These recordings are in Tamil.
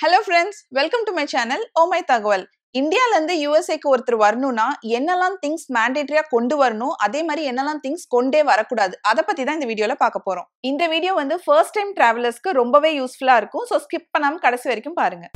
Hello friends welcome to my channel ஓமை தகவல் இந்தியாவிலேருந்து யூஎஸ்ஏக்கு ஒருத்தர் வரணும்னா என்னெல்லாம் திங்ஸ் மேண்டேட்டரியாக கொண்டு வரணும் அதே மாதிரி என்னெல்லாம் திங்ஸ் கொண்டே வரக்கூடாது அதை பற்றி தான் இந்த வீடியோவில் பார்க்க போகிறோம் இந்த வீடியோ வந்து ஃபர்ஸ்ட் டைம் ட்ராவலர்ஸ்க்கு ரொம்பவே யூஸ்ஃபுல்லாக இருக்கும் ஸோ ஸ்கிப் பண்ணாமல் கடைசி வரைக்கும் பாருங்கள்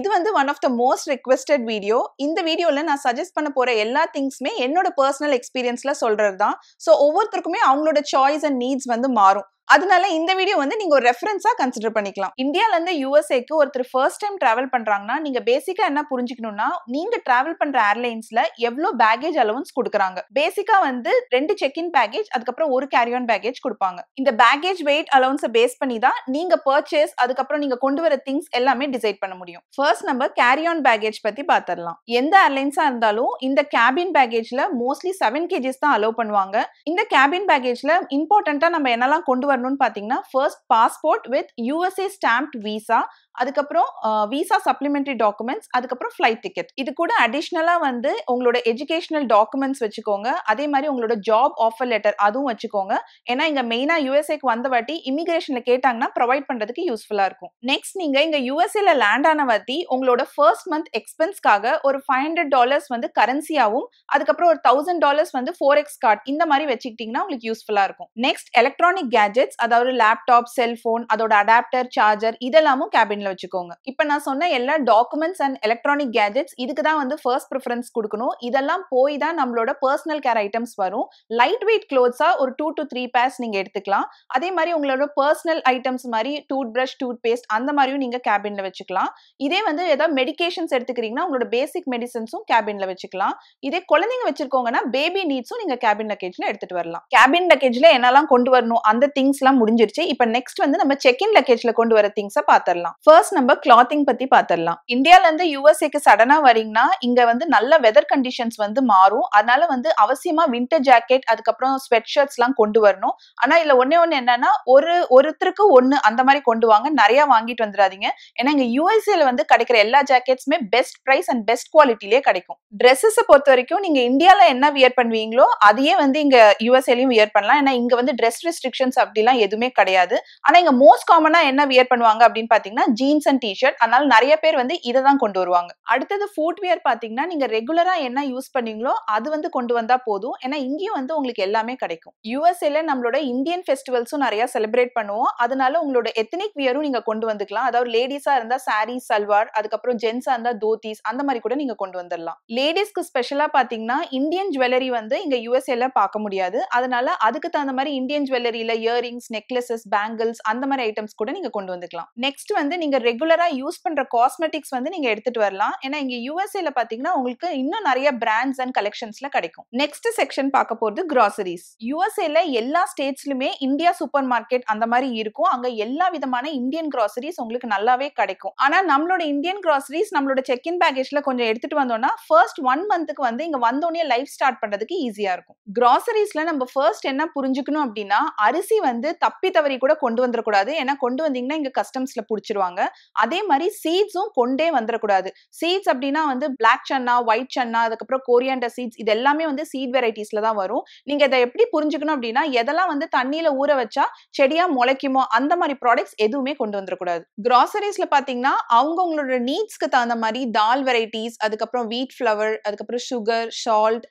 இது வந்து one of the most requested video இந்த வீடியோவில் நான் சஜஸ்ட் பண்ண போகிற எல்லா திங்ஸுமே என்னோட பர்சனல் எக்ஸ்பீரியன்ஸில் சொல்கிறது தான் ஸோ ஒவ்வொருத்தருக்குமே அவங்களோட சாய்ஸ் அண்ட் நீட்ஸ் வந்து மாறும் அதனால இந்த வீடியோ வந்து நீங்க ஒரு ரெஃபரன்ஸா கன்சிடர் பண்ணிக்கலாம் இந்தியால இருந்து யூஎஸ்ஏக்கு ஒருத்தர் ஃபர்ஸ்ட் டைம் டிராவல் பண்றாங்கன்னா நீங்க பேசிக்கா என்ன புரிஞ்சுக்கணும்னா நீங்க டிராவல் பண்ற ஏர்லைன்ஸ்ல எவ்வளவு பேகேஜ் அலவன்ஸ் கொடுக்குறாங்க பேசிக்கா வந்து ரெண்டு செக் இன் பேக்கேஜ் அதுக்கப்புறம் ஒரு கேரி ஆன் பேக்கேஜ் கொடுப்பாங்க இந்த பேகேஜ் வெயிட் அலவன்ஸ் பேஸ் பண்ணி தான் நீங்க பர்ச்சேஸ் அதுக்கப்புறம் நீங்க கொண்டு வர திங்ஸ் எல்லாமே டிசைட் பண்ண முடியும் ஃபர்ஸ்ட் நம்ம கேரி ஆன் பேகேஜ் பத்தி பாத்திரலாம் எந்த ஏர்லைன்ஸா இருந்தாலும் இந்த கேபின் பேகேஜ்ல மோஸ்ட்லி செவன் கேஜிஸ் தான் அலோவ் பண்ணுவாங்க இந்த கேபின் பேகேஜ்ல இம்பார்ட்டன்டா நம்ம என்னெல்லாம் கொண்டு வரணும்னு பார்த்தீங்கன்னா first passport with USA stamped visa அதுக்கப்புறம் விசா சப்ளிமெண்ட்ரி டாக்குமெண்ட்ஸ் அதுக்கப்புறம் ஃப்ளைட் டிக்கெட் இது கூட அடிஷ்னலாக வந்து உங்களோட எஜுகேஷனல் டாக்குமெண்ட்ஸ் வச்சுக்கோங்க அதே மாதிரி உங்களோட ஜாப் ஆஃபர் லெட்டர் அதுவும் வச்சுக்கோங்க ஏன்னா இங்கே மெயினாக யூஎஸ்ஏக்கு வந்த வாட்டி இமிகிரேஷனில் கேட்டாங்கன்னா ப்ரொவைட் பண்ணுறதுக்கு யூஸ்ஃபுல்லாக இருக்கும் நெக்ஸ்ட் நீங்கள் இங்கே யூஎஸ்ஏல லேண்ட் ஆன வாட்டி உங்களோட ஃபர்ஸ்ட் மந்த் எக்ஸ்பென்ஸ்க்காக ஒரு ஃபைவ் ஹண்ட்ரட் டாலர்ஸ் வந்து கரன்சியாகவும் அதுக்கப்புறம் ஒரு தௌசண்ட் டாலர்ஸ் வந்து ஃபோர் எக்ஸ் கார்டு இந்த மாதிரி வச்சுக்கிட்டிங்கன்னா உங்களுக்கு யூஸ்ஃபுல்லாக இருக்கும் நெக்ஸ்ட் எலக்ட்ரானிக் கேஜெட் கேஜெட்ஸ் அதாவது லேப்டாப் செல்போன் அதோட அடாப்டர் சார்ஜர் இதெல்லாமும் கேபின்ல வச்சுக்கோங்க இப்போ நான் சொன்ன எல்லா டாக்குமெண்ட்ஸ் அண்ட் எலக்ட்ரானிக் கேஜெட்ஸ் இதுக்கு தான் வந்து ஃபர்ஸ்ட் ப்ரிஃபரன்ஸ் கொடுக்கணும் இதெல்லாம் போய் தான் நம்மளோட பர்சனல் கேர் ஐட்டம்ஸ் வரும் லைட் வெயிட் க்ளோத்ஸா ஒரு டூ டு த்ரீ பேர்ஸ் நீங்க எடுத்துக்கலாம் அதே மாதிரி உங்களோட பர்சனல் ஐட்டம்ஸ் மாதிரி டூத் பிரஷ் டூத் பேஸ்ட் அந்த மாதிரியும் நீங்க கேபின்ல வச்சுக்கலாம் இதே வந்து ஏதாவது மெடிகேஷன்ஸ் எடுத்துக்கிறீங்கன்னா உங்களோட பேசிக் மெடிசன்ஸும் கேபின்ல வச்சுக்கலாம் இதே குழந்தைங்க வச்சிருக்கோங்கன்னா பேபி நீட்ஸும் நீங்க கேபின் லக்கேஜ்ல எடுத்துட்டு வரலாம் கேபின் லக்கேஜ்ல என்னெல்லாம் கொண்டு வரணும் அந்த திங்ஸ் திங்ஸ் எல்லாம் முடிஞ்சிருச்சு இப்ப நெக்ஸ்ட் வந்து நம்ம செக் இன் லக்கேஜ்ல கொண்டு வர திங்ஸை பாத்திரலாம் ஃபர்ஸ்ட் நம்ம கிளாத்திங் பத்தி பாத்திரலாம் இந்தியால இருந்து யூஎஸ்ஏக்கு சடனா வரீங்கன்னா இங்க வந்து நல்ல வெதர் கண்டிஷன்ஸ் வந்து மாறும் அதனால வந்து அவசியமா வின்டர் ஜாக்கெட் அதுக்கப்புறம் ஸ்வெட் ஷர்ட்ஸ்லாம் எல்லாம் கொண்டு வரணும் ஆனா இல்ல ஒன்னே ஒண்ணு என்னன்னா ஒரு ஒருத்தருக்கு ஒண்ணு அந்த மாதிரி கொண்டு வாங்க நிறைய வாங்கிட்டு வந்துடாதீங்க ஏன்னா இங்க யூஎஸ்ஏல வந்து கிடைக்கிற எல்லா ஜாக்கெட்ஸுமே பெஸ்ட் பிரைஸ் அண்ட் பெஸ்ட் குவாலிட்டிலேயே கிடைக்கும் ட்ரெஸ்ஸஸ் பொறுத்த வரைக்கும் நீங்க இந்தியால என்ன வியர் பண்ணுவீங்களோ அதையே வந்து இங்க யூஎஸ்ஏலயும் வியர் பண்ணலாம் ஏன்னா இங்க வந்து ட்ரெஸ் ரெஸ்ட்ரிக்ஷன்ஸ் அப்படி அப்படிலாம் எதுவுமே கிடையாது ஆனா இங்க மோஸ்ட் காமனா என்ன வியர் பண்ணுவாங்க அப்படின்னு பாத்தீங்கன்னா ஜீன்ஸ் அண்ட் டிஷர்ட் அதனால நிறைய பேர் வந்து இதை தான் கொண்டு வருவாங்க அடுத்தது ஃபுட் வியர் பாத்தீங்கன்னா நீங்க ரெகுலரா என்ன யூஸ் பண்ணீங்களோ அது வந்து கொண்டு வந்தா போதும் ஏன்னா இங்கேயும் வந்து உங்களுக்கு எல்லாமே கிடைக்கும் யூஎஸ்ஏல நம்மளோட இந்தியன் ஃபெஸ்டிவல்ஸும் நிறைய செலிப்ரேட் பண்ணுவோம் அதனால உங்களோட எத்தனிக் வியரும் நீங்க கொண்டு வந்துக்கலாம் அதாவது லேடிஸா இருந்தா சாரி சல்வார் அதுக்கப்புறம் ஜென்ஸா இருந்தா தோத்திஸ் அந்த மாதிரி கூட நீங்க கொண்டு வந்துடலாம் லேடிஸ்க்கு ஸ்பெஷலா பாத்தீங்கன்னா இந்தியன் ஜுவல்லரி வந்து இங்க யூஎஸ்ஏல பார்க்க முடியாது அதனால அதுக்கு தகுந்த மாதிரி இந்தியன் ஜுவல்லரியில இயரிங் இயர்ரிங்ஸ் நெக்லஸஸ் பேங்கிள்ஸ் அந்த மாதிரி ஐட்டம்ஸ் கூட நீங்க கொண்டு வந்துக்கலாம் நெக்ஸ்ட் வந்து நீங்க ரெகுலரா யூஸ் பண்ற காஸ்மெட்டிக்ஸ் வந்து நீங்க எடுத்துட்டு வரலாம் ஏன்னா இங்க யூஎஸ்ஏல பாத்தீங்கன்னா உங்களுக்கு இன்னும் நிறைய பிராண்ட்ஸ் அண்ட் கலெக்ஷன்ஸ்ல கிடைக்கும் நெக்ஸ்ட் செக்ஷன் பார்க்க போறது கிராசரிஸ் யூஎஸ்ஏல எல்லா ஸ்டேட்ஸ்லுமே இந்தியா சூப்பர் மார்க்கெட் அந்த மாதிரி இருக்கும் அங்க எல்லா விதமான இந்தியன் கிராசரிஸ் உங்களுக்கு நல்லாவே கிடைக்கும் ஆனா நம்மளோட இந்தியன் கிராசரிஸ் நம்மளோட செக் இன் பேக்கேஜ்ல கொஞ்சம் எடுத்துட்டு வந்தோம்னா ஃபர்ஸ்ட் ஒன் மந்த்துக்கு வந்து இங்க வந்தோடனே லைஃப் ஸ்டார்ட் பண்றதுக்கு ஈஸியா இருக்கும் கிராசரிஸ்ல நம்ம ஃபர்ஸ்ட் என்ன புரிஞ்சுக்கணும் அப்படின்னா அரிசி வந்து வந்து தப்பி தவறி கூட கொண்டு வந்துடக்கூடாது ஏன்னா கொண்டு வந்தீங்கன்னா இங்க கஸ்டம்ஸ்ல புடிச்சிருவாங்க அதே மாதிரி சீட்ஸும் கொண்டே வந்துடக்கூடாது சீட்ஸ் அப்படின்னா வந்து பிளாக் சன்னா ஒயிட் சன்னா அதுக்கப்புறம் கோரியாண்டர் சீட்ஸ் இது எல்லாமே வந்து சீட் வெரைட்டிஸ்ல தான் வரும் நீங்க இதை எப்படி புரிஞ்சுக்கணும் அப்படின்னா எதெல்லாம் வந்து தண்ணியில ஊற வச்சா செடியா முளைக்குமோ அந்த மாதிரி ப்ராடக்ட்ஸ் எதுவுமே கொண்டு வந்துடக்கூடாது கிராசரிஸ்ல பாத்தீங்கன்னா அவங்கவுங்களோட நீட்ஸ்க்கு தகுந்த மாதிரி தால் வெரைட்டிஸ் அதுக்கப்புறம் வீட் ஃப்ளவர் அதுக்கப்புறம் சுகர் சால்ட்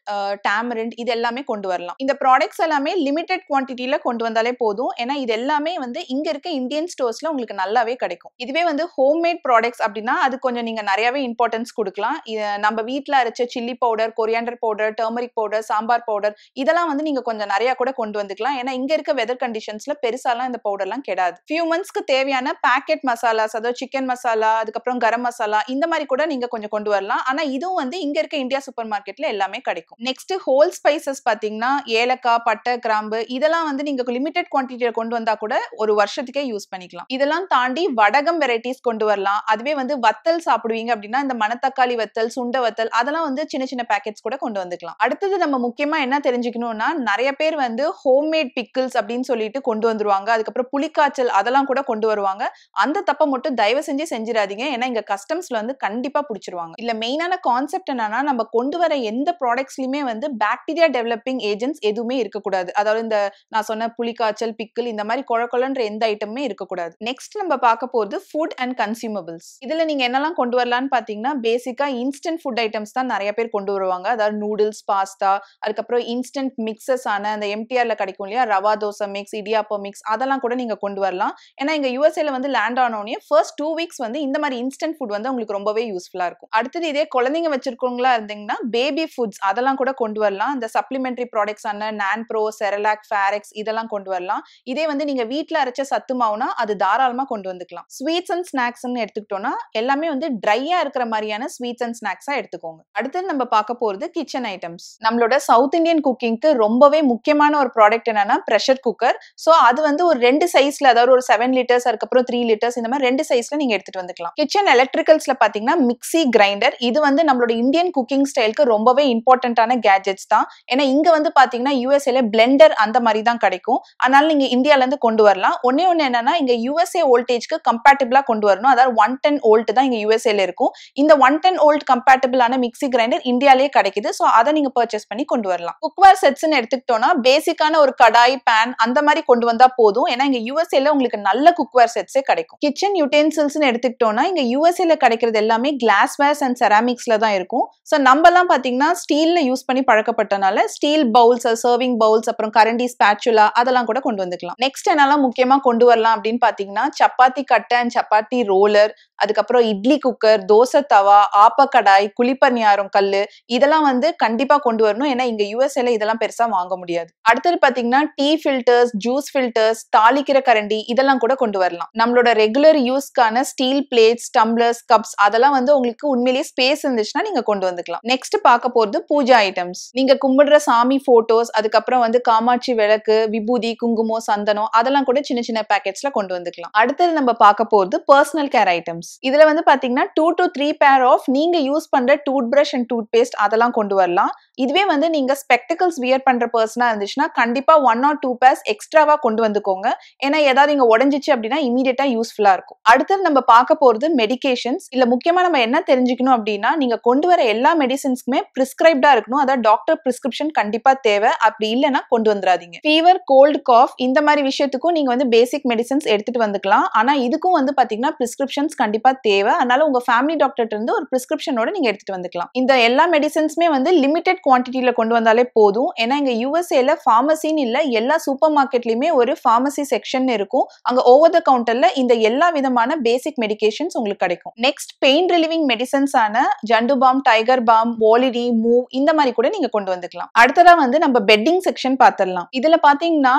டேமரண்ட் இது எல்லாமே கொண்டு வரலாம் இந்த ப்ராடக்ட்ஸ் எல்லாமே லிமிடெட் குவான்டிட்டியில கொண்டு வந்தாலே போதும் போதும் ஏன்னா இது எல்லாமே வந்து இங்க இருக்க இந்தியன் ஸ்டோர்ஸ்ல உங்களுக்கு நல்லாவே கிடைக்கும் இதுவே வந்து ஹோம்மேட் ப்ராடக்ட்ஸ் அப்படின்னா அது கொஞ்சம் நீங்க நிறையவே இம்பார்ட்டன்ஸ் கொடுக்கலாம் நம்ம வீட்டில் அரைச்ச chilli powder coriander powder turmeric powder sambar powder இதெல்லாம் வந்து நீங்க கொஞ்சம் நிறைய கூட கொண்டு வந்துக்கலாம் ஏன்னா இங்க இருக்க வெதர் கண்டிஷன்ஸ்ல பெருசாலாம் இந்த பவுடர்லாம் கிடையாது ஃபியூ மந்த்ஸ்க்கு தேவையான பேக்கெட் மசாலாஸ் அதாவது சிக்கன் மசாலா அதுக்கப்புறம் கரம் மசாலா இந்த மாதிரி கூட நீங்க கொஞ்சம் கொண்டு வரலாம் ஆனா இதுவும் வந்து இங்க இருக்க இந்தியா சூப்பர் மார்க்கெட்ல எல்லாமே கிடைக்கும் நெக்ஸ்ட் ஹோல் ஸ்பைசஸ் பாத்தீங்கன்னா ஏலக்காய் பட்டை கிராம்பு இதெல்லாம் வந்து நீங்க லிமிடெட் குவான்டிட்டி குவான்டிட்டியில கொண்டு வந்தா கூட ஒரு வருஷத்துக்கே யூஸ் பண்ணிக்கலாம் இதெல்லாம் தாண்டி வடகம் வெரைட்டிஸ் கொண்டு வரலாம் அதுவே வந்து வத்தல் சாப்பிடுவீங்க அப்படின்னா இந்த மணத்தக்காளி வத்தல் சுண்ட வத்தல் அதெல்லாம் வந்து சின்ன சின்ன பேக்கெட்ஸ் கூட கொண்டு வந்துக்கலாம் அடுத்தது நம்ம முக்கியமா என்ன தெரிஞ்சுக்கணும்னா நிறைய பேர் வந்து ஹோம்மேட் பிக்கிள்ஸ் அப்படின்னு சொல்லிட்டு கொண்டு வந்துருவாங்க அதுக்கப்புறம் புளிக்காய்ச்சல் அதெல்லாம் கூட கொண்டு வருவாங்க அந்த தப்பை மட்டும் தயவு செஞ்சு செஞ்சிடாதீங்க ஏன்னா இங்க கஸ்டம்ஸ்ல வந்து கண்டிப்பா பிடிச்சிருவாங்க இல்ல மெயினான கான்செப்ட் என்னன்னா நம்ம கொண்டு வர எந்த ப்ராடக்ட்ஸ்லயுமே வந்து பாக்டீரியா டெவலப்பிங் ஏஜென்ட்ஸ் எதுவுமே இருக்கக்கூடாது அதாவது இந்த நான் சொன்ன புளிக்காய்ச்சல் வத்தல் பிக்கல் இந்த மாதிரி குழக்கொழன்ற எந்த ஐட்டமுமே இருக்கக்கூடாது நெக்ஸ்ட் நம்ம பார்க்க போகிறது ஃபுட் அண்ட் கன்சியூமபிள்ஸ் இதில் நீங்கள் என்னெல்லாம் கொண்டு வரலான்னு பார்த்தீங்கன்னா பேசிக்காக இன்ஸ்டன்ட் ஃபுட் ஐட்டம்ஸ் தான் நிறைய பேர் கொண்டு வருவாங்க அதாவது நூடுல்ஸ் பாஸ்தா அதுக்கப்புறம் இன்ஸ்டன்ட் மிக்சஸ் ஆன அந்த எம்டிஆரில் கிடைக்கும் இல்லையா ரவா தோசை மிக்ஸ் இடியாப்போ மிக்ஸ் அதெல்லாம் கூட நீங்கள் கொண்டு வரலாம் ஏன்னா இங்கே யூஎஸ்ஏல வந்து லேண்ட் ஆனோடனே ஃபர்ஸ்ட் டூ வீக்ஸ் வந்து இந்த மாதிரி இன்ஸ்டன்ட் ஃபுட் வந்து உங்களுக்கு ரொம்பவே யூஸ்ஃபுல்லாக இருக்கும் அடுத்தது இதே குழந்தைங்க வச்சிருக்கவங்களா இருந்தீங்கன்னா பேபி ஃபுட்ஸ் அதெல்லாம் கூட கொண்டு வரலாம் இந்த சப்ளிமெண்ட்ரி ப்ராடக்ட்ஸ் ஆன நான் ப்ரோ செரலாக் ஃபேரெக்ஸ் இதெல்லாம் கொண்டு வரலாம் எடுத்துக்கலாம் இதே வந்து நீங்க வீட்டில் அரைச்ச சத்து மாவுனா அது தாராளமா கொண்டு வந்துக்கலாம் ஸ்வீட்ஸ் அண்ட் ஸ்நாக்ஸ் எடுத்துக்கிட்டோம்னா எல்லாமே வந்து ட்ரையா இருக்கிற மாதிரியான ஸ்வீட்ஸ் அண்ட் ஸ்நாக்ஸா எடுத்துக்கோங்க அடுத்து நம்ம பார்க்க போறது கிச்சன் ஐட்டம்ஸ் நம்மளோட சவுத் இந்தியன் குக்கிங்க்கு ரொம்பவே முக்கியமான ஒரு ப்ராடக்ட் என்னன்னா ப்ரெஷர் குக்கர் ஸோ அது வந்து ஒரு ரெண்டு சைஸ்ல அதாவது ஒரு செவன் லிட்டர்ஸ் அதுக்கப்புறம் த்ரீ லிட்டர்ஸ் இந்த மாதிரி ரெண்டு சைஸ்ல நீங்க எடுத்துட்டு வந்துக்கலாம் கிச்சன் எலக்ட்ரிக்கல்ஸ்ல பாத்தீங்கன்னா மிக்சி கிரைண்டர் இது வந்து நம்மளோட இந்தியன் குக்கிங் ஸ்டைலுக்கு ரொம்பவே இம்பார்ட்டன்டான கேஜெட்ஸ் தான் ஏன்னா இங்க வந்து பாத்தீங்கன்னா யூஎஸ்ஏல பிளெண்டர் அந்த மாதிரி தான் கிடைக்கும் அதனால நீங்க இந்தியால இருந்து கொண்டு வரலாம் ஒன்னே ஒன்று என்னன்னா இங்க யூஎஸ்ஏ வோல்டேஜ்க்கு கம்பேட்டபிளா கொண்டு வரணும் அதாவது ஒன் டென் ஓல்ட் தான் இங்க யூஎஸ்ஏல இருக்கும் இந்த ஒன் டென் ஓல்ட் கம்பேட்டபிளான மிக்சி கிரைண்டர் இந்தியாலேயே கிடைக்குது ஸோ அதை நீங்க பர்ச்சேஸ் பண்ணி கொண்டு வரலாம் குக்வேர் செட்ஸ்னு எடுத்துக்கிட்டோம்னா பேசிக்கான ஒரு கடாய் பேன் அந்த மாதிரி கொண்டு வந்தா போதும் ஏன்னா இங்க யூஎஸ்ஏல உங்களுக்கு நல்ல குக்வேர் செட்ஸே கிடைக்கும் கிச்சன் யூட்டென்சில்ஸ்னு எடுத்துக்கிட்டோம்னா இங்க யூஎஸ்ஏல கிடைக்கிறது எல்லாமே கிளாஸ் வேர்ஸ் அண்ட் செராமிக்ஸ்ல தான் இருக்கும் ஸோ நம்மலாம் பாத்தீங்கன்னா ஸ்டீல்ல யூஸ் பண்ணி பழக்கப்பட்டனால ஸ்டீல் பவுல்ஸ் சர்விங் பவுல்ஸ் அப்புறம் கரண்டி ஸ்பேச்சுலா அதெல்லாம் கூட கொண்டு கொண்டு வந்துக்கலாம் நெக்ஸ்ட் என்னெல்லாம் முக்கியமா கொண்டு வரலாம் அப்படின்னு பாத்தீங்கன்னா சப்பாத்தி கட்டை அண்ட் சப்பாத்தி ரோலர் அதுக்கப்புறம் இட்லி குக்கர் தோசை தவா ஆப்பக்கடாய் குழிப்பணியாரம் கல் இதெல்லாம் வந்து கண்டிப்பா கொண்டு வரணும் ஏன்னா இங்க யூஎஸ்ஏல இதெல்லாம் பெருசா வாங்க முடியாது அடுத்தது பாத்தீங்கன்னா டீ ஃபில்டர்ஸ் ஜூஸ் ஃபில்டர்ஸ் தாளிக்கிற கரண்டி இதெல்லாம் கூட கொண்டு வரலாம் நம்மளோட ரெகுலர் யூஸ்க்கான ஸ்டீல் பிளேட்ஸ் டம்ளர்ஸ் கப்ஸ் அதெல்லாம் வந்து உங்களுக்கு உண்மையிலேயே ஸ்பேஸ் இருந்துச்சுன்னா நீங்க கொண்டு வந்துக்கலாம் நெக்ஸ்ட் பார்க்க போறது பூஜா ஐட்டம்ஸ் நீங்க கும்பிடுற சாமி போட்டோஸ் அதுக்கப்புறம் வந்து காமாட்சி விளக்கு விபூதி குங்குமம் குங்குமோ சந்தனம் அதெல்லாம் கூட சின்ன சின்ன பேக்கெட்ஸ்ல கொண்டு வந்துக்கலாம் அடுத்தது நம்ம பார்க்க போறது பர்சனல் கேர் ஐட்டம்ஸ் இதுல வந்து பாத்தீங்கன்னா two to three pair of நீங்க யூஸ் பண்ற toothbrush and toothpaste அதெல்லாம் கொண்டு வரலாம் இதுவே வந்து நீங்க ஸ்பெக்டிகல்ஸ் வியர் பண்ற பர்சனா இருந்துச்சுன்னா கண்டிப்பா ஒன் ஆர் டூ பேர்ஸ் எக்ஸ்ட்ராவா கொண்டு வந்துக்கோங்க ஏன்னா ஏதாவது இங்க உடஞ்சிச்சு அப்படின்னா இமீடியட்டா யூஸ்ஃபுல்லா இருக்கும் அடுத்தது நம்ம பார்க்க போறது மெடிகேஷன்ஸ் இல்ல முக்கியமா நம்ம என்ன தெரிஞ்சுக்கணும் அப்படின்னா நீங்க கொண்டு வர எல்லா மெடிசின்ஸ்க்குமே பிரிஸ்கிரைப்டா இருக்கணும் அதாவது டாக்டர் பிரிஸ்கிரிப்ஷன் கண்டிப்பா தேவை அப்படி இல்லைன்னா கொண்டு வந்துடாதீங்க ஃபீவர் கோல்டு காஃப் இந்த மாதிரி விஷயத்துக்கும் நீங்கள் வந்து பேசிக் மெடிசன்ஸ் எடுத்துகிட்டு வந்துக்கலாம் ஆனால் இதுக்கும் வந்து பார்த்தீங்கன்னா ப்ரிஸ்கிரிப்ஷன்ஸ் கண்டிப்பாக தேவை அதனால உங்கள் ஃபேமிலி டாக்டர்கிட்ட இருந்து ஒரு ப்ரிஸ்கிரிப்ஷனோட நீங்கள் எடுத்துகிட்டு வந்துக்கலாம் இந்த எல்லா மெடிசன்ஸுமே வந்து லிமிடெட் குவான்டிட்டியில் கொண்டு வந்தாலே போதும் ஏன்னா இங்கே யூஎஸ்ஏல ஃபார்மசின்னு இல்லை எல்லா சூப்பர் மார்க்கெட்லையுமே ஒரு ஃபார்மசி செக்ஷன் இருக்கும் அங்கே ஓவர் த கவுண்டரில் இந்த எல்லா விதமான பேசிக் மெடிகேஷன்ஸ் உங்களுக்கு கிடைக்கும் நெக்ஸ்ட் பெயின் ரிலீவிங் மெடிசன்ஸான ஜண்டு பாம் டைகர் பாம் வாலிடி மூவ் இந்த மாதிரி கூட நீங்கள் கொண்டு வந்துக்கலாம் அடுத்ததான் வந்து நம்ம பெட்டிங் செக்ஷன் பார்த்துடலாம் இதில் பார்த்தீங்கன்னா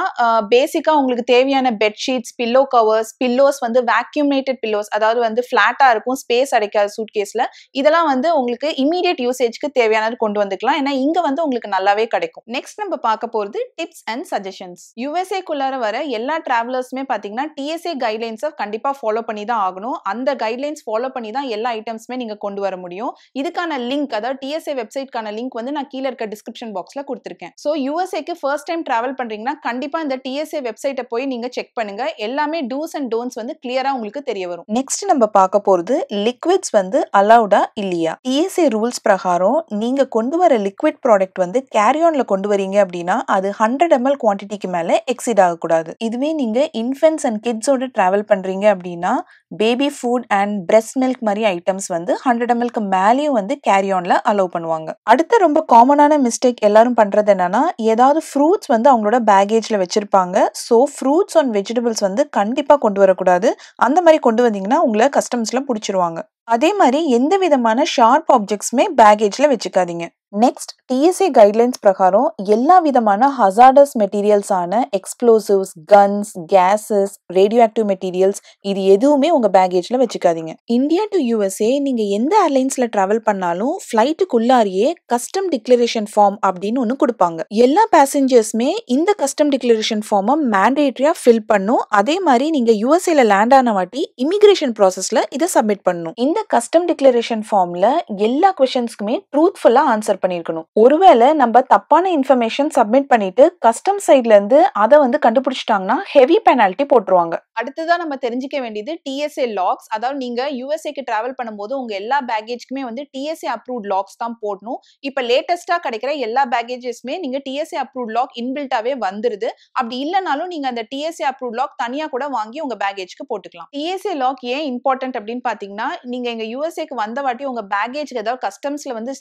பேசிக்காக உங்களுக்கு தேவையான பெட்ஷீட்ஸ் பில்லோ கவர்ஸ் பில்லோஸ் வந்து வேக்யூமேட்டட் பில்லோஸ் அதாவது வந்து ஃப்ளாட்டாக இருக்கும் ஸ்பேஸ் அடைக்காது சூட் கேஸில் இதெல்லாம் வந்து உங்களுக்கு இமீடியட் யூசேஜ்க்கு தேவையானது கொண்டு வந்துக்கலாம் ஏன்னா இங்கே வந்து உங்களுக்கு நல்லாவே கிடைக்கும் நெக்ஸ்ட் நம்ம பார்க்க போகிறது டிப்ஸ் அண்ட் சஜஷன்ஸ் யூஎஸ்ஏக்குள்ளார வர எல்லா ட்ராவலர்ஸுமே பார்த்தீங்கன்னா டிஎஸ்ஏ கைட்லைன்ஸை கண்டிப்பாக ஃபாலோ பண்ணி தான் ஆகணும் அந்த கைட்லைன்ஸ் ஃபாலோ பண்ணி தான் எல்லா ஐட்டம்ஸுமே நீங்கள் கொண்டு வர முடியும் இதுக்கான லிங்க் அதாவது டிஎஸ்ஏ வெப்சைட்கான லிங்க் வந்து நான் கீழே இருக்க டிஸ்கிரிப்ஷன் பாக்ஸில் கொடுத்துருக்கேன் ஸோ யூஎஸ்ஏக்கு ஃபர்ஸ்ட் டைம் ட்ராவல் பண்ணுறீங்கன்னா கண்டிப்பாக இந்த டிஎஸ் பிஎஸ்ஏ வெப்சைட்டை போய் நீங்க செக் பண்ணுங்க எல்லாமே டூஸ் அண்ட் டோன்ஸ் வந்து கிளியரா உங்களுக்கு தெரிய வரும் நெக்ஸ்ட் நம்ம பார்க்க போறது லிக்விட்ஸ் வந்து அலௌடா இல்லையா பிஎஸ்ஏ e ரூல்ஸ் பிரகாரம் நீங்க கொண்டு வர லிக்விட் ப்ராடக்ட் வந்து கேரியான்ல கொண்டு வரீங்க அப்படின்னா அது ஹண்ட்ரட் எம்எல் குவான்டிட்டிக்கு மேல எக்ஸிட் ஆகக்கூடாது இதுவே நீங்க இன்ஃபென்ட்ஸ் அண்ட் கிட்ஸோட டிராவல் பண்றீங்க அப்படின்னா baby food and breast milk மாதிரி ஐட்டம்ஸ் வந்து ஹண்ட்ரட் எம்எல்க்கு மேலேயும் வந்து கேரி ஆன்ல அலோவ் பண்ணுவாங்க அடுத்த ரொம்ப காமனான மிஸ்டேக் எல்லாரும் பண்றது என்னன்னா ஏதாவது ஃப்ரூட்ஸ் வந்து அவங்களோட பேகேஜ்ல வச்சிருப்பாங்க ஸோ ஃப்ரூட்ஸ் அண்ட் வெஜிடபிள்ஸ் வந்து கண்டிப்பா கொண்டு வரக்கூடாது அந்த மாதிரி கொண்டு வந்தீங்கன்னா உங்களை கஸ்டம்ஸ்லாம் பிடிச்சிருவாங்க அதே மாதிரி எந்த விதமான ஷார்ப் ஆப்ஜெக்ட்ஸுமே பேகேஜ்ல வச்சுக்காதீங்க நெக்ஸ்ட் టీఎస్ఏ கைட்லைன்ஸ் பிரகாரம் எல்லா விதமான హజార్డస్ మెటీరియల్స్ ஆன explosives guns gases radioactive materials இது எதுவுமே உங்க பேகேஜ்ல வச்சுக்காதீங்க இந்தியா டு யூஎஸ்ஏ நீங்க எந்த ஏர்லைன்ஸ்ல டிராவல் பண்ணாலும் ஃபிளைட்டுக்குள்ளாரியே கஸ்டம் டிக்ளரேஷன் ஃபார்ம் அப்படின்னு ஒன்று கொடுப்பாங்க எல்லா பேசஞ்சர்ஸுமே இந்த கஸ்டம் டிக்ளரேஷன் ஃபார்மை மேண்டேட்டரியா ஃபில் பண்ணும் அதே மாதிரி நீங்க யூஎஸ்ஏல லேண்ட் ஆன வாட்டி இமிகிரேஷன் ப்ராசஸ்ல இதை சப்மிட் பண்ணணும் இந்த கஸ்டம் டிக்ளரேஷன் ஃபார்ம்ல எல்லா கொஷன்ஸ்க்குமே ட்ரூத்ஃபுல்லா ஆன்சர் பண்ணியிருக்கணும் ஒருவேளை நம்ம தப்பான இன்ஃபர்மேஷன் சப்மிட் பண்ணிட்டு கஸ்டம் சைட்ல இருந்து அதை வந்து கண்டுபிடிச்சிட்டாங்கன்னா ஹெவி பெனால்ட்டி போட்டுருவாங்க அடுத்ததான் நம்ம தெரிஞ்சுக்க வேண்டியது டிஎஸ்ஏ லாக்ஸ் அதாவது நீங்க யூஎஸ்ஏக்கு டிராவல் பண்ணும்போது உங்க எல்லா பேகேஜ்க்குமே வந்து டிஎஸ்ஏ அப்ரூவ்ட் லாக்ஸ் தான் போடணும் இப்போ லேட்டஸ்டா கிடைக்கிற எல்லா பேகேஜஸ்மே நீங்க டிஎஸ்ஏ அப்ரூவ்ட் லாக் இன்பில்டாவே வந்துருது அப்படி இல்லைனாலும் நீங்க அந்த டிஎஸ்ஏ அப்ரூவ்ட் லாக் தனியா கூட வாங்கி உங்க பேகேஜ்க்கு போட்டுக்கலாம் டிஎஸ்ஏ லாக் ஏன் இம்பார்ட்டன்ட் அப்படின்னு பாத்தீங்கன்னா நீங்க எங்க யூஎஸ்ஏக்கு வந்த வாட்டி உங்க பேகேஜ்க்கு ஏதாவது கஸ்டம்ஸ்ல வந்து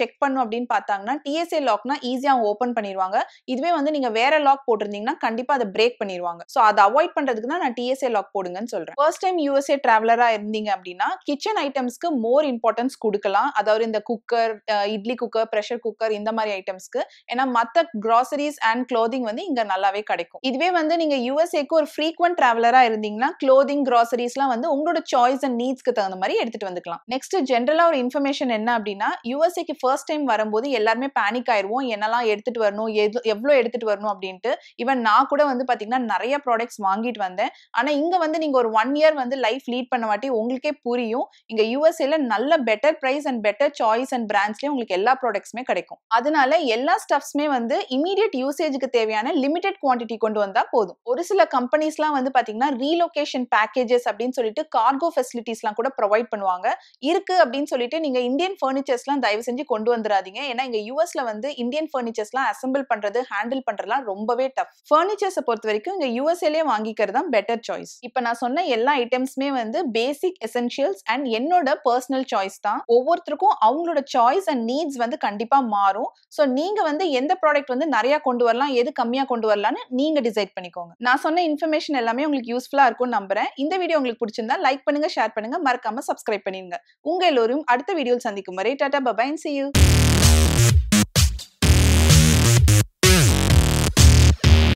செக் பண்ணும் அப்படின்னு பார்த்தாங்கன்னா டிஎஸ்ஏ லாக்னா ஈஸியாக அவங்க ஓப்பன் பண்ணிடுவாங்க இதுவே வந்து நீங்கள் வேற லாக் போட்டிருந்தீங்கன்னா கண்டிப்பாக அதை பிரேக் பண்ணிடுவாங்க ஸோ அதை அவாய்ட் பண்ணுறதுக்கு தான் நான் டிஎஸ்ஏ லாக் போடுங்கன்னு சொல்கிறேன் ஃபர்ஸ்ட் டைம் யூஎஸ்ஏ ட்ராவலராக இருந்தீங்க அப்படின்னா கிச்சன் ஐட்டம்ஸ்க்கு மோர் இம்பார்ட்டன்ஸ் கொடுக்கலாம் அதாவது இந்த cooker idli cooker pressure cooker இந்த மாதிரி ஐட்டம்ஸ்க்கு ஏன்னா மற்ற கிராசரிஸ் அண்ட் க்ளோதிங் வந்து இங்கே நல்லாவே கிடைக்கும் இதுவே வந்து நீங்கள் யூஎஸ்ஏக்கு ஒரு ஃப்ரீக்வெண்ட் ட்ராவலராக இருந்தீங்கன்னா க்ளோதிங் கிராசரிஸ்லாம் வந்து உங்களோட சாய்ஸ் அண்ட் நீட்ஸ்க்கு தகுந்த மாதிரி எடுத்துகிட்டு வந்துக்கலாம் நெக்ஸ்ட் ஜென்ரலாக ஒரு இன்ஃபர்மேஷன் என்ன அப்படின்னா யூஎஸ்ஏக்கு ஃபர்ஸ்ட் டைம் வர வரும்போது எல்லாருமே பேனிக் ஆயிடுவோம் என்னெல்லாம் எடுத்துட்டு வரணும் எது எவ்வளோ எடுத்துட்டு வரணும் அப்படின்ட்டு ஈவன் நான் கூட வந்து பார்த்தீங்கன்னா நிறைய ப்ராடக்ட்ஸ் வாங்கிட்டு வந்தேன் ஆனால் இங்கே வந்து நீங்கள் ஒரு ஒன் இயர் வந்து லைஃப் லீட் பண்ண வாட்டி உங்களுக்கே புரியும் இங்கே யூஎஸ்ஏல நல்ல better price and better choice and பிராண்ட்ஸ்லேயும் உங்களுக்கு எல்லா ப்ராடக்ட்ஸுமே கிடைக்கும் அதனால எல்லா ஸ்டப்ஸுமே வந்து இமீடியட் யூசேஜுக்கு தேவையான லிமிடெட் குவான்டிட்டி கொண்டு வந்தால் போதும் ஒரு சில கம்பெனிஸ்லாம் வந்து பார்த்தீங்கன்னா ரீலொகேஷன் பேக்கேஜஸ் அப்படின்னு சொல்லிட்டு கார்கோ ஃபெசிலிட்டிஸ்லாம் கூட ப்ரொவைட் பண்ணுவாங்க இருக்கு அப்படின்னு சொல்லிட்டு நீங்கள் இந்தியன் ஃபர்னிச்சர்ஸ்லாம் தயவு செஞ்சு கொண்டு வந்துடாதீங்க போகாதீங்க ஏன்னா இங்க யூஎஸ்ல வந்து இந்தியன் ஃபர்னிச்சர்ஸ்லாம் அசம்பிள் பண்றது ஹேண்டில் பண்றதுலாம் ரொம்பவே டஃப் ஃபர்னிச்சர்ஸை பொறுத்த வரைக்கும் இங்க யூஎஸ்ஏலயே வாங்கிக்கிறது தான் பெட்டர் சாய்ஸ் இப்போ நான் சொன்ன எல்லா ஐட்டம்ஸுமே வந்து பேசிக் எசென்ஷியல்ஸ் அண்ட் என்னோட பர்சனல் சாய்ஸ் தான் ஒவ்வொருத்தருக்கும் அவங்களோட சாய்ஸ் அண்ட் நீட்ஸ் வந்து கண்டிப்பா மாறும் ஸோ நீங்க வந்து எந்த ப்ராடக்ட் வந்து நிறைய கொண்டு வரலாம் எது கம்மியா கொண்டு வரலாம்னு நீங்க டிசைட் பண்ணிக்கோங்க நான் சொன்ன இன்ஃபர்மேஷன் எல்லாமே உங்களுக்கு யூஸ்ஃபுல்லா இருக்கும் நம்புறேன் இந்த வீடியோ உங்களுக்கு பிடிச்சிருந்தா லைக் பண்ணுங்க ஷேர் பண்ணுங்க மறக்காம சப்ஸ்கிரைப் பண்ணிருங்க உங்க எல்லோரும் அடுத்த வீடியோ சந்திக்கும் வரை tata bye bye see you you.